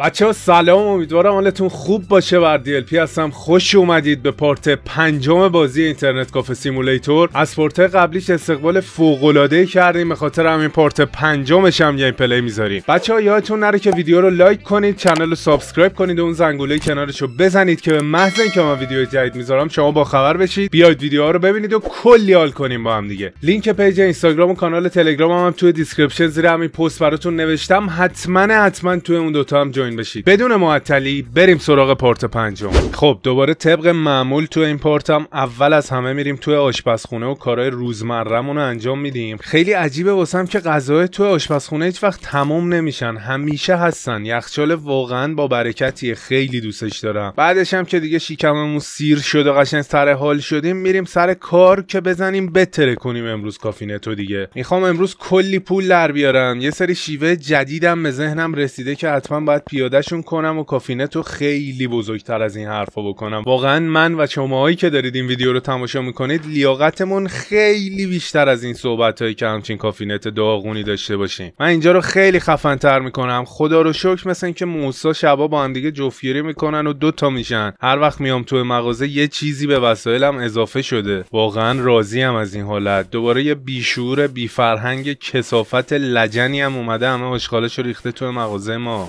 بچه ها سلام امیدوارم حالتون خوب باشه بر پی هستم خوش اومدید به پارت پنجم بازی اینترنت کافه سیمولیتور از پارت قبلیش استقبال فوق العاده کردیم به خاطر همین پارت پنجمش هم گیم پلی میذاریم بچه ها یادتون نره که ویدیو رو لایک کنید کانال رو سابسکرایب کنید و اون زنگوله کنارش رو بزنید که به محض اینکه من ویدیو جدید میذارم شما با خبر بشید بیاید ویدیوها رو ببینید و کلی حال کنیم با هم دیگه لینک پیج اینستاگرام و کانال تلگرام هم, هم توی دیسکریپشن زیر همین پست براتون نوشتم حتما حتما توی اون دوتا هم بشید بدون معطلی بریم سراغ پارت پنجم خب دوباره طبق معمول تو این پارتم اول از همه میریم توی آشپزخونه و کارهای روزمرهمون رو انجام میدیم خیلی عجیبه واسم که غذاهای تو آشپزخونه هیچ وقت تمام نمیشن همیشه هستن یخچال واقعا با برکتی خیلی دوستش دارم بعدش هم که دیگه شیکممون سیر شد و قشنگ سر حال شدیم میریم سر کار که بزنیم بتره کنیم امروز کافینه تو دیگه میخوام امروز کلی پول در بیارم یه سری شیوه جدیدم به ذهنم رسیده که حتما باید یادشون کنم و کافینت رو خیلی بزرگتر از این حرفا بکنم واقعا من و شماهایی که دارید این ویدیو رو تماشا میکنید لیاقتمون خیلی بیشتر از این صحبت هایی که همچین کافینت داغونی داشته باشیم من اینجا رو خیلی خفن تر میکنم خدا رو شکر مثل که موسا شبا با هم دیگه جفتگیری میکنن و دوتا میشن هر وقت میام تو مغازه یه چیزی به وسایلم اضافه شده واقعا راضیم از این حالت دوباره یه بیشور بیفرهنگ کسافت لجنی هم اومده همه آشغالش ریخته تو مغازه ما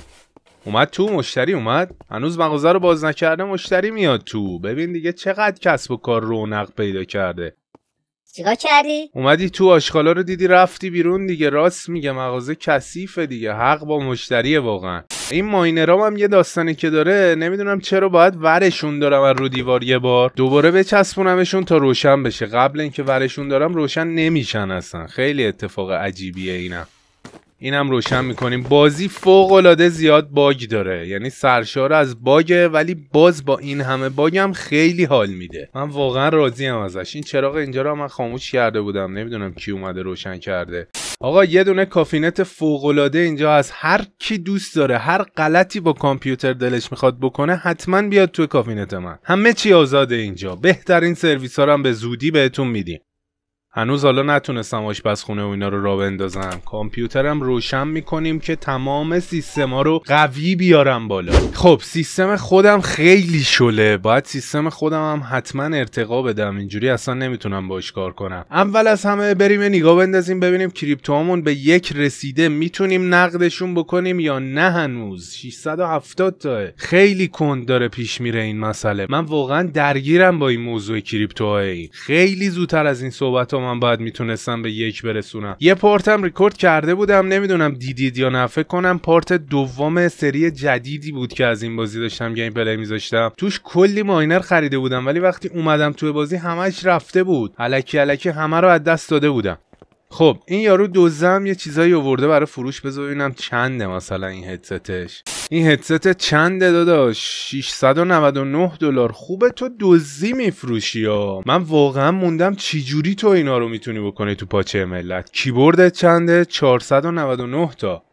اومد تو مشتری اومد هنوز مغازه رو باز نکرده مشتری میاد تو ببین دیگه چقدر کسب و کار رونق پیدا کرده چیکار کردی اومدی تو آشغالا رو دیدی رفتی بیرون دیگه راست میگه مغازه کثیفه دیگه حق با مشتریه واقعا این ماینرام هم یه داستانی که داره نمیدونم چرا باید ورشون دارم از رو دیوار یه بار دوباره بچسبونمشون تا روشن بشه قبل اینکه ورشون دارم روشن نمیشن اصلا خیلی اتفاق عجیبیه اینم اینم روشن میکنیم بازی فوق العاده زیاد باگ داره یعنی سرشار از باگه ولی باز با این همه هم خیلی حال میده من واقعا راضیم ازش این چراغ اینجا رو من خاموش کرده بودم نمیدونم کی اومده روشن کرده آقا یه دونه کافینت العاده اینجا هست هر کی دوست داره هر غلطی با کامپیوتر دلش میخواد بکنه حتما بیاد توی کافینت من همه چی آزاده اینجا بهترین سرویس ها هم به زودی بهتون میدیم هنوز حالا نتونستم آشپزخونه و اینا رو را بندازم کامپیوترم روشن میکنیم که تمام سیستما رو قوی بیارم بالا خب سیستم خودم خیلی شله باید سیستم خودم هم حتما ارتقا بدم اینجوری اصلا نمیتونم باش کار کنم اول از همه بریم نگاه بندازیم ببینیم کریپتوهامون به یک رسیده میتونیم نقدشون بکنیم یا نه هنوز 670 تا خیلی کند داره پیش میره این مسئله من واقعا درگیرم با این موضوع کریپتوهای خیلی زودتر از این صحبت تومن بعد میتونستم به یک برسونم یه پارتم ریکورد کرده بودم نمیدونم دیدید یا نه فکر کنم پارت دوم سری جدیدی بود که از این بازی داشتم گیم پلی میذاشتم توش کلی ماینر خریده بودم ولی وقتی اومدم توی بازی همش رفته بود الکی الکی همه رو از دست داده بودم خب این یارو دوزم یه چیزایی آورده برای فروش بذار ببینم چنده مثلا این هدستش این هدست چند داداش 699 دلار خوبه تو دوزی میفروشی ها من واقعا موندم چجوری تو اینا رو میتونی بکنی تو پاچه ملت کیبوردت چنده 499 تا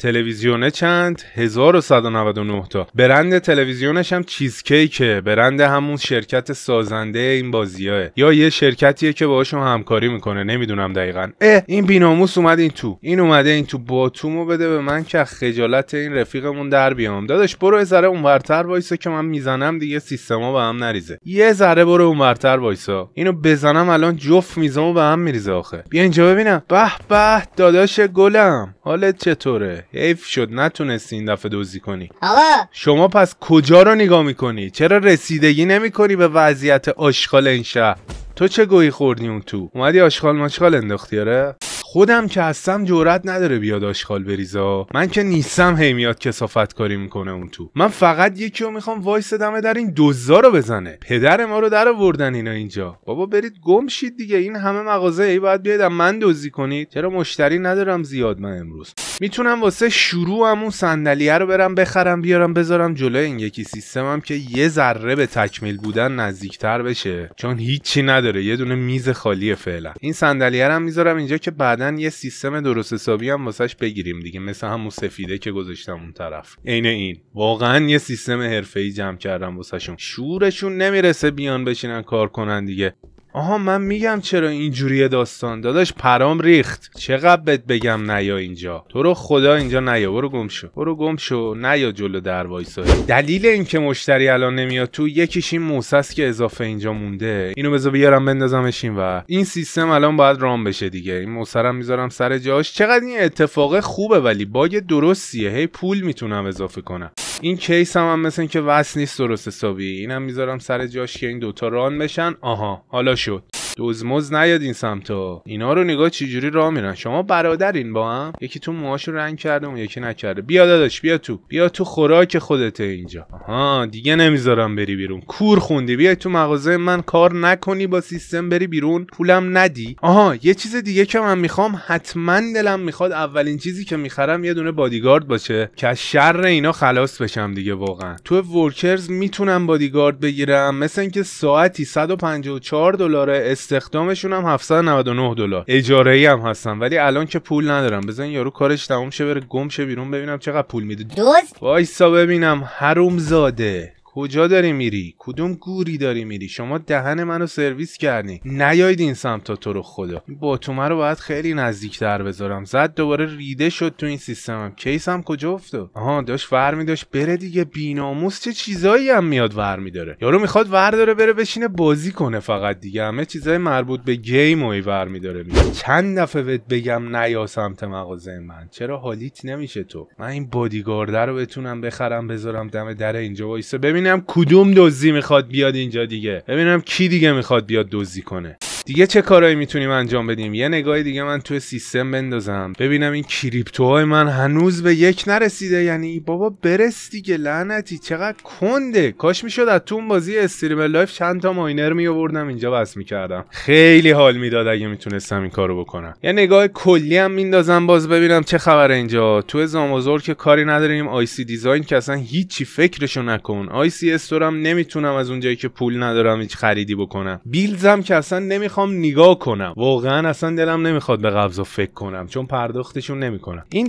تلویزیونه چند 1199 تا برند تلویزیونش هم چیزکیکه برند همون شرکت سازنده این بازیه. یا یه شرکتیه که باهاشون همکاری میکنه نمیدونم دقیقا اه این بیناموس اومد این تو این اومده این تو باتومو بده به من که خجالت این رفیقمون در بیام داداش برو یه ذره اونورتر وایسا که من میزنم دیگه سیستما به هم نریزه یه ذره برو اونورتر وایسا اینو بزنم الان جفت میزمو به هم میریزه آخه بیا اینجا ببینم به به داداش گلم حالت چطوره حیف شد نتونستی این دفعه دزدی کنی آقا شما پس کجا رو نگاه میکنی چرا رسیدگی نمیکنی به وضعیت آشغال این شهر تو چه گویی خوردی اون تو اومدی آشغال ماشغال انداختی آره خودم که هستم جرئت نداره بیاد آشغال بریزا من که نیستم هی میاد کسافت کاری میکنه اون تو من فقط یکی رو میخوام وایس دمه در این دزدا رو بزنه پدر ما رو در آوردن اینا اینجا بابا برید گم شید دیگه این همه مغازه ای باید بیاید من دزدی کنید چرا مشتری ندارم زیاد من امروز میتونم واسه شروع همون صندلیه رو برم بخرم بیارم بذارم جلوی این یکی سیستمم که یه ذره به تکمیل بودن نزدیکتر بشه چون هیچی نداره یه دونه میز خالیه فعلا این صندلیه رو میذارم اینجا که بعدا یه سیستم درست حسابی هم واسش بگیریم دیگه مثل همون سفیده که گذاشتم اون طرف عین این واقعا یه سیستم ای جمع کردم واسهشون شورشون نمیرسه بیان بشینن کار کنن دیگه آها من میگم چرا اینجوری داستان داداش پرام ریخت چقدر بهت بگم نیا اینجا تو رو خدا اینجا نیا برو گم شو برو گم شو نیا جلو در وایسا دلیل اینکه مشتری الان نمیاد تو یکیش این موسس که اضافه اینجا مونده اینو بذار بیارم بندازمش و این سیستم الان باید رام بشه دیگه این موسرم میذارم سر جاش چقدر این اتفاق خوبه ولی باگ درستیه هی پول میتونم اضافه کنم این کیس هم, هم مثل اینکه وصل نیست درست حسابی اینم میذارم سر جاش که این دوتا ران بشن آها حالا شد دزمز نیاد این سمتا اینا رو نگاه چجوری راه میرن شما برادرین با هم یکی تو رو رنگ کرده اون یکی نکرده بیا داداش بیا تو بیا تو خوراک خودته اینجا آها دیگه نمیذارم بری بیرون کور خوندی بیا تو مغازه من کار نکنی با سیستم بری بیرون پولم ندی آها یه چیز دیگه که من میخوام حتما دلم میخواد اولین چیزی که میخرم یه دونه بادیگارد باشه که از شر اینا خلاص بشم دیگه واقعا تو ورکرز میتونم بادیگارد بگیرم مثل اینکه ساعتی 154 دلار استخدامشون هم 799 دلار اجاره ای هم هستم ولی الان که پول ندارم بزن یارو کارش تموم شه بره گم شه بیرون ببینم چقدر پول میده دوست وایسا ببینم حروم زاده کجا داری میری کدوم گوری داری میری شما دهن منو سرویس کردی نیاید این تا تو رو خدا با تو رو باید خیلی نزدیکتر بذارم زد دوباره ریده شد تو این سیستمم کیسم کجا افتاد آها داش ور می بره دیگه بیناموس چه چیزایی هم میاد ور میداره یارو میخواد ور داره بره بشینه بازی کنه فقط دیگه همه چیزای مربوط به گیم و ور میداره می. چند دفعه بهت بگم نیا سمت مغازه من چرا حالیت نمیشه تو من این بادیگارده رو بتونم بخرم بذارم دم در اینجا وایسه ببینم کدوم دزدی میخواد بیاد اینجا دیگه ببینم کی دیگه میخواد بیاد دزدی کنه دیگه چه کارایی میتونیم انجام بدیم یه نگاه دیگه من تو سیستم بندازم ببینم این کریپتوهای من هنوز به یک نرسیده یعنی بابا برس دیگه لعنتی چقدر کنده کاش میشد از تو بازی استریم لایف چند تا ماینر می اینجا بس میکردم خیلی حال میداد اگه میتونستم این کارو بکنم یه نگاه کلی هم میندازم باز ببینم چه خبر اینجا تو زامازور که کاری نداریم آی سی دیزاین که اصلا هیچی فکرشو نکن آی سی استورم نمیتونم از اونجایی که پول ندارم هیچ خریدی بکنم بیلزم که اصلا نمی میخوام نگاه کنم واقعا اصلا دلم نمیخواد به و فکر کنم چون پرداختشون نمیکنم این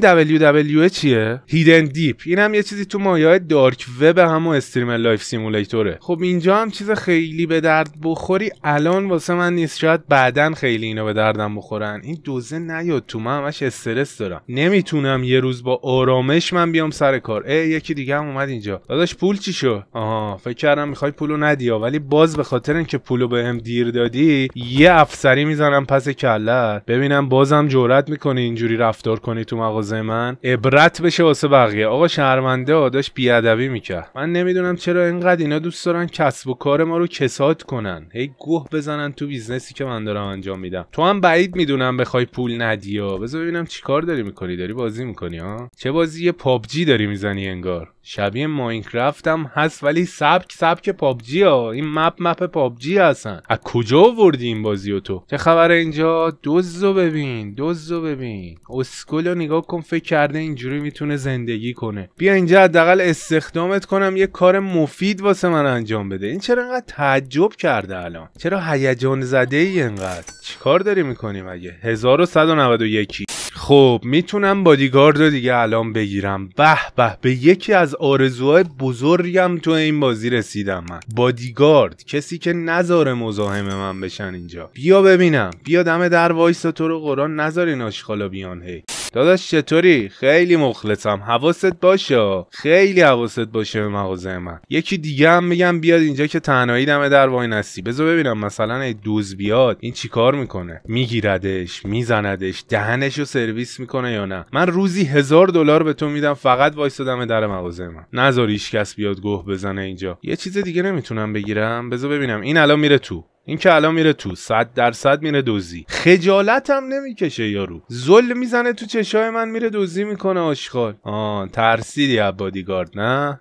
WWE چیه هیدن دیپ این هم یه چیزی تو مایه های دارک وب هم و استریم لایف سیمولیتوره خب اینجا هم چیز خیلی به درد بخوری الان واسه من نیست شاید بعدا خیلی اینو به دردم بخورن این دوزه نیاد تو من همش استرس دارم نمیتونم یه روز با آرامش من بیام سر کار ای یکی دیگه هم اومد اینجا داداش پول چی شو آها فکر کردم میخوای پولو ندیا ولی باز به خاطر اینکه پولو به دیر دادی یه افسری میزنم پس کله ببینم بازم جرت میکنی اینجوری رفتار کنی تو مغازه من عبرت بشه واسه بقیه آقا شهرمنده آداش بیادبی میکرد من نمیدونم چرا اینقدر اینا دوست دارن کسب و کار ما رو کساد کنن هی گوه بزنن تو بیزنسی که من دارم انجام میدم تو هم بعید میدونم بخوای پول ندیا بذار ببینم چیکار داری میکنی داری بازی میکنی ها چه بازی پابجی داری میزنی انگار شبیه ماینکرافت هم هست ولی سبک سبک پابجی ها این مپ مپ پابجی هستن از کجا وردی این بازی و تو چه خبر اینجا دوزو ببین دوزو ببین اسکلو نگاه کن فکر کرده اینجوری میتونه زندگی کنه بیا اینجا حداقل استخدامت کنم یه کار مفید واسه من انجام بده این چرا انقدر تعجب کرده الان چرا هیجان زده ای انقدر چیکار داری میکنی مگه 1191 خب میتونم بادیگارد رو دیگه الان بگیرم به به به یکی از آرزوهای بزرگم تو این بازی رسیدم من بادیگارد کسی که نظر مزاحم من بشن اینجا بیا ببینم بیا دم در وایسا تو رو قرآن نذارین آشخالا بیان هی داداش چطوری خیلی مخلصم حواست باشه خیلی حواست باشه به مغازه من یکی دیگه هم میگم بیاد اینجا که تنهایی دمه در وای نستی بذار ببینم مثلا ای دوز بیاد این چیکار میکنه میگیردش میزندش دهنش رو سرویس میکنه یا نه من روزی هزار دلار به تو میدم فقط دمه در مغازه من نذار کس بیاد گوه بزنه اینجا یه چیز دیگه نمیتونم بگیرم بذار ببینم این الان میره تو این که الان میره تو صد درصد میره خجالت هم نمیکشه یارو زل میزنه تو چشای من میره دوزی میکنه آشغال آه ترسیدی عبادیگارد نه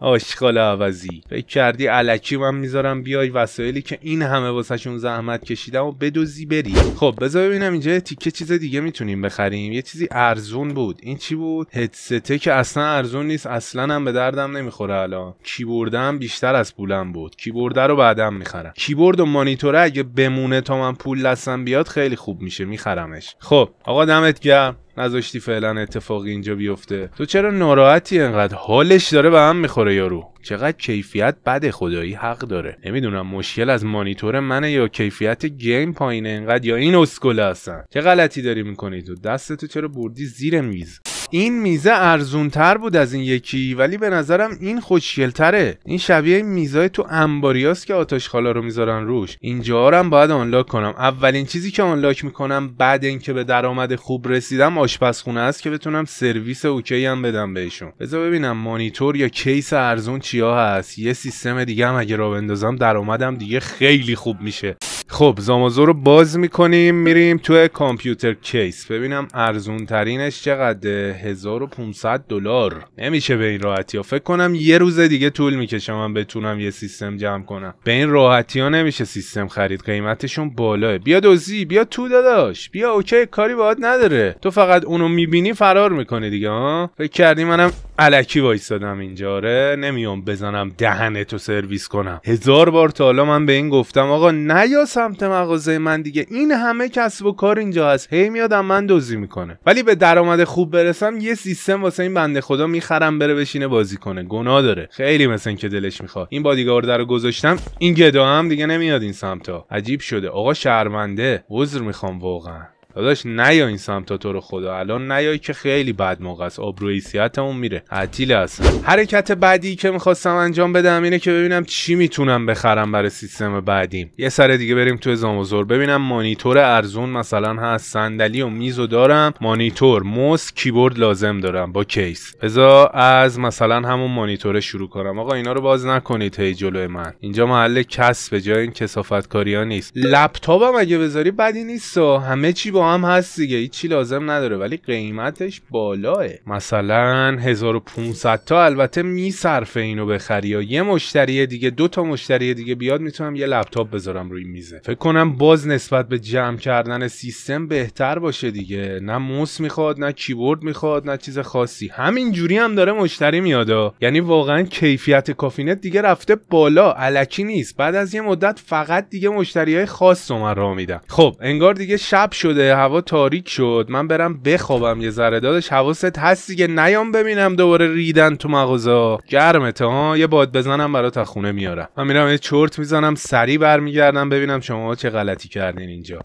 آشغال عوضی فکر کردی علکی من میذارم بیای وسایلی که این همه واسهشون زحمت کشیدم و بدوزی بری خب بذار ببینم اینجا تیکه چیز دیگه میتونیم بخریم یه چیزی ارزون بود این چی بود هدسته که اصلا ارزون نیست اصلا هم به دردم نمیخوره الان کیبوردم بیشتر از پولم بود کیبورد رو بعدم میخرم کیبورد و مانیتور اگه بمونه تا من پول دستم بیاد خیلی خوب میشه میخرمش خب آقا دمت گرم نذاشتی فعلا اتفاقی اینجا بیفته تو چرا ناراحتی انقدر حالش داره به هم میخوره یارو چقدر کیفیت بد خدایی حق داره نمیدونم مشکل از مانیتور منه یا کیفیت گیم پایینه انقدر یا این اسکوله هستن چه غلطی داری میکنی تو دست تو چرا بردی زیر میز این میزه ارزون تر بود از این یکی ولی به نظرم این خوشگل تره این شبیه میزای تو انباریاست که آتش رو میذارن روش اینجا هم باید آنلاک کنم اولین چیزی که آنلاک میکنم بعد اینکه به درآمد خوب رسیدم آشپزخونه است که بتونم سرویس اوکی هم بدم بهشون بذار ببینم مانیتور یا کیس ارزون چیا هست یه سیستم دیگه هم اگه را بندازم درآمدم دیگه خیلی خوب میشه خب زامازو رو باز میکنیم میریم توی کامپیوتر کیس ببینم ارزون ترینش چقدر 1500 دلار نمیشه به این راحتی ها فکر کنم یه روز دیگه طول میکشه من بتونم یه سیستم جمع کنم به این راحتی ها نمیشه سیستم خرید قیمتشون بالاه بیا دوزی بیا تو داداش بیا اوکی کاری باید نداره تو فقط اونو میبینی فرار میکنی دیگه ها فکر کردی منم الکی وایستادم اینجا آره نمیام بزنم دهنتو سرویس کنم هزار بار تا حالا من به این گفتم آقا نیا سمت مغازه من دیگه این همه کسب و کار اینجا هست هی میادم من دوزی میکنه ولی به درآمد خوب برسم یه سیستم واسه این بنده خدا میخرم بره بشینه بازی کنه گناه داره خیلی مثل که دلش میخواد این بادیگارد رو گذاشتم این گدا هم دیگه نمیاد این ها عجیب شده آقا شرمنده عذر میخوام واقعا داداش نیا این سمتا تو رو خدا الان نیای که خیلی بد موقع است آبروی سیاتمون میره عتیل هست حرکت بعدی که میخواستم انجام بدم اینه که ببینم چی میتونم بخرم برای سیستم بعدیم یه سر دیگه بریم تو زاموزور ببینم مانیتور ارزون مثلا هست صندلی و میز و دارم مانیتور موس کیبورد لازم دارم با کیس بزا از مثلا همون مانیتور شروع کنم آقا اینا رو باز نکنید هی جلوی من اینجا محل کسب جای این کسافت کاری ها نیست لپتاپم اگه بذاری بدی نیست همه چی هم هست دیگه هیچی لازم نداره ولی قیمتش بالاه مثلا 1500 تا البته میصرفه اینو بخری یا یه مشتری دیگه دو تا مشتری دیگه بیاد میتونم یه لپتاپ بذارم روی میزه فکر کنم باز نسبت به جمع کردن سیستم بهتر باشه دیگه نه موس میخواد نه کیبورد میخواد نه چیز خاصی همین هم داره مشتری میاد یعنی واقعا کیفیت کافینت دیگه رفته بالا علکی نیست بعد از یه مدت فقط دیگه مشتری خاص رو من میدم خب انگار دیگه شب شده هوا تاریک شد من برم بخوابم یه ذره دادش حواست هستی که نیام ببینم دوباره ریدن تو مغازه گرمته ها یه باد بزنم برات خونه میارم من میرم یه چرت میزنم سری برمیگردم ببینم شما چه غلطی کردین اینجا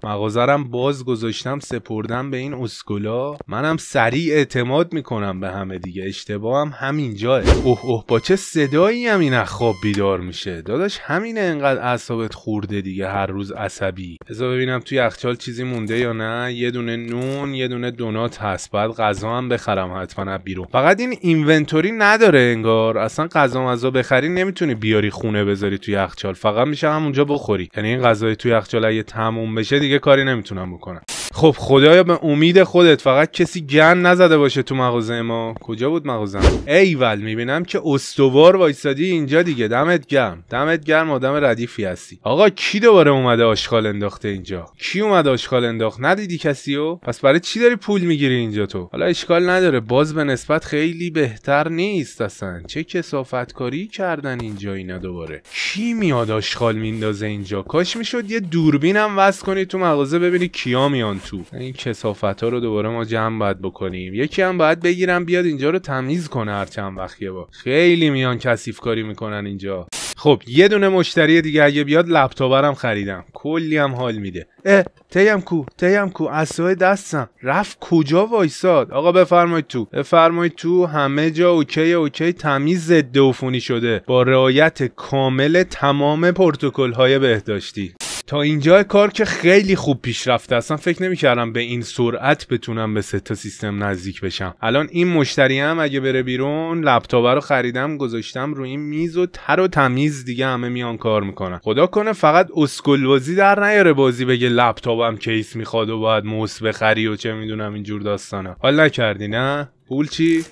رم باز گذاشتم سپردم به این اسکولا منم سریع اعتماد میکنم به همه دیگه اشتباهم هم همینجاه اوه اوه با چه صدایی هم خواب بیدار میشه داداش همینه انقدر اعصابت خورده دیگه هر روز عصبی بذار ببینم توی یخچال چیزی مونده یا نه یه دونه نون یه دونه دونات هست بعد غذا هم بخرم حتما از بیرون فقط این اینونتوری نداره انگار اصلا غذا مزا بخری نمیتونی بیاری خونه بذاری توی یخچال فقط میشه همونجا بخوری یعنی این غذای توی یخچال اگه تموم بشه دیگه کاری نمیتونم بکنم خب خدایا به امید خودت فقط کسی گن نزده باشه تو مغازه ما کجا بود مغازم ایول میبینم که استوار وایسادی اینجا دیگه دمت گرم دمت گرم آدم ردیفی هستی آقا کی دوباره اومده آشغال انداخته اینجا کی اومده آشغال انداخت ندیدی کسی و پس برای چی داری پول میگیری اینجا تو حالا اشکال نداره باز به نسبت خیلی بهتر نیست اصلا چه کسافت کاری کردن اینجا اینا دوباره کی میاد آشغال میندازه اینجا کاش میشد یه دوربینم وصل کنی تو مغازه ببینی کیا میان تو این کسافت ها رو دوباره ما جمع باید بکنیم یکی هم باید بگیرم بیاد اینجا رو تمیز کنه هر چند وقت یه با خیلی میان کثیف کاری میکنن اینجا خب یه دونه مشتری دیگه اگه بیاد لپتاپرم خریدم کلی هم حال میده اه تیم کو تیم کو اسای دستم رفت کجا وایساد آقا بفرمایید تو بفرمایید تو همه جا اوکی اوکی تمیز ضد عفونی شده با رعایت کامل تمام پروتکل های بهداشتی تا اینجا کار که خیلی خوب پیشرفته رفته اصلا فکر نمیکردم به این سرعت بتونم به سه تا سیستم نزدیک بشم الان این مشتری هم اگه بره بیرون لپتاپ رو خریدم گذاشتم روی این میز و تر و تمیز دیگه همه میان کار میکنن خدا کنه فقط اسکول بازی در نیاره بازی بگه لپتاپم کیس میخواد و باید موس بخری و چه میدونم اینجور داستانه حال نکردی نه پول چی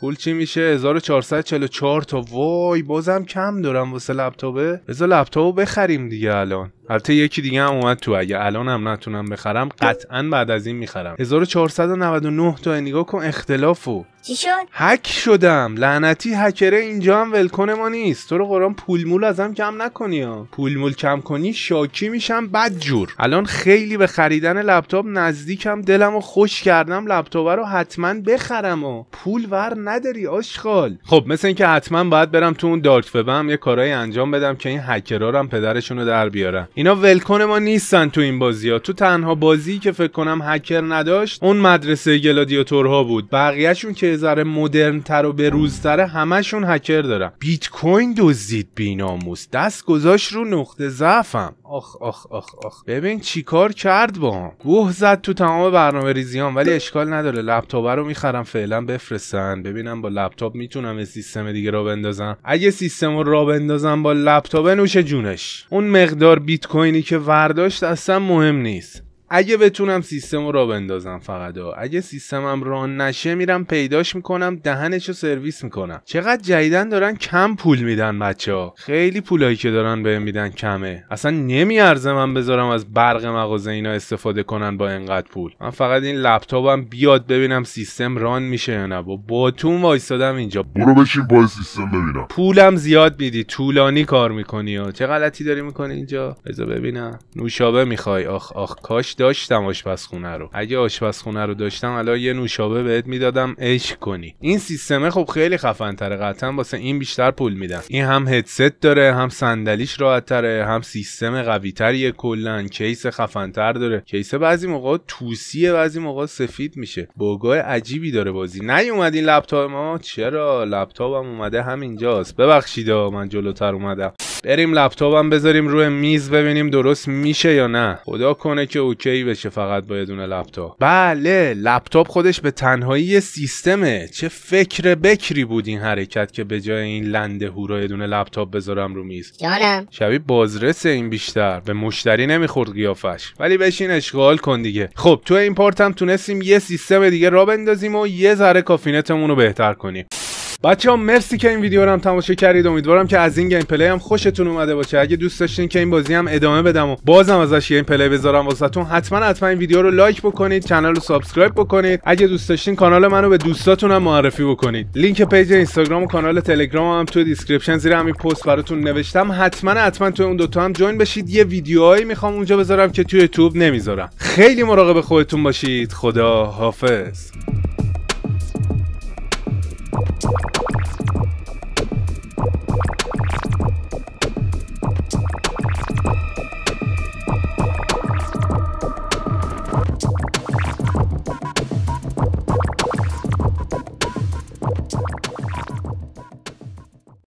پول چی میشه 1444 تا وای بازم کم دارم واسه لپتاپه بذار لپتاپو بخریم دیگه الان البته یکی دیگه هم اومد تو اگه الان هم نتونم بخرم قطعا بعد از این میخرم 1499 تا نگاه کن اختلافو چی شد؟ هک شدم لعنتی هکره اینجا هم ولکن ما نیست تو رو پول مول ازم کم نکنی ها مول کم کنی شاکی میشم بد جور الان خیلی به خریدن لپتاپ نزدیکم دلم و خوش کردم لپتاپ رو حتما بخرم و پول ور نداری آشخال خب مثل اینکه حتما باید برم تو اون دارک وبم یه کارایی انجام بدم که این هکرارم هم پدرشون در بیارم اینا ولکن ما نیستن تو این بازی ها تو تنها بازی که فکر کنم هکر نداشت اون مدرسه گلادیاتورها بود بقیهشون که ذره مدرن تر و به روزتره همشون هکر دارن بیت کوین دزدید بیناموس دست گذاشت رو نقطه ضعفم آخ آخ آخ آخ ببین چیکار کرد با هم گوه زد تو تمام برنامه ریزیان ولی اشکال نداره لپتاپ رو میخرم فعلا بفرستن ببینم با لپتاپ میتونم سیستم دیگه را بندازم اگه سیستم رو را بندازم با لپتاپ نوش جونش اون مقدار بیت کوینی که ورداشت اصلا مهم نیست اگه بتونم سیستم رو بندازم فقط اگه سیستمم ران نشه میرم پیداش میکنم دهنش رو سرویس میکنم چقدر جدیدن دارن کم پول میدن بچه ها خیلی پولایی که دارن بهم میدن کمه اصلا نمیارزه من بذارم از برق مغازه اینا استفاده کنن با انقدر پول من فقط این لپتاپم بیاد ببینم سیستم ران میشه یا نه با باتون وایستادم اینجا برو بشین با سیستم ببینم پولم زیاد میدی طولانی کار میکنی چه غلطی داری میکنی اینجا بذار ببینم نوشابه میخوای آخ آخ کاش داشتم آشپزخونه رو اگه آشپزخونه رو داشتم الان یه نوشابه بهت میدادم عشق کنی این سیستمه خب خیلی خفن تره قطعا واسه این بیشتر پول میدن این هم هدست داره هم صندلیش راحت تره هم سیستم قوی تریه کلا کیس خفن تر داره کیس بعضی موقع توسیه بعضی موقع سفید میشه بوگای عجیبی داره بازی نیومد این لپتاپ ما چرا لپتاپم اومده همینجاست ببخشید من جلوتر اومدم بریم لپتاپم بذاریم روی میز ببینیم درست میشه یا نه خدا کنه که اوکی بشه فقط با یه دونه لپتاپ بله لپتاپ خودش به تنهایی سیستمه چه فکر بکری بود این حرکت که به جای این لنده هورا یه دونه لپتاپ بذارم رو میز جانم شبیه بازرسه این بیشتر به مشتری نمیخورد قیافش ولی بشین اشغال کن دیگه خب تو این پارت تونستیم یه سیستم دیگه را بندازیم و یه ذره کافینتمون رو بهتر کنیم بچه ها مرسی که این ویدیو رو هم تماشا کردید امیدوارم که از این گیم پلی هم خوشتون اومده باشه اگه دوست داشتین که این بازی هم ادامه بدم و بازم ازش گیم پلی بذارم واسهتون حتما حتما این ویدیو رو لایک بکنید کانال رو سابسکرایب بکنید اگه دوست داشتین کانال منو به دوستاتون هم معرفی بکنید لینک پیج اینستاگرام و کانال تلگرام هم تو دیسکریپشن زیر همین پست براتون نوشتم حتما حتما تو اون دوتا هم جوین بشید یه ویدیوهایی میخوام اونجا بذارم که توی یوتیوب نمیذارم خیلی مراقب خودتون باشید خدا حافظ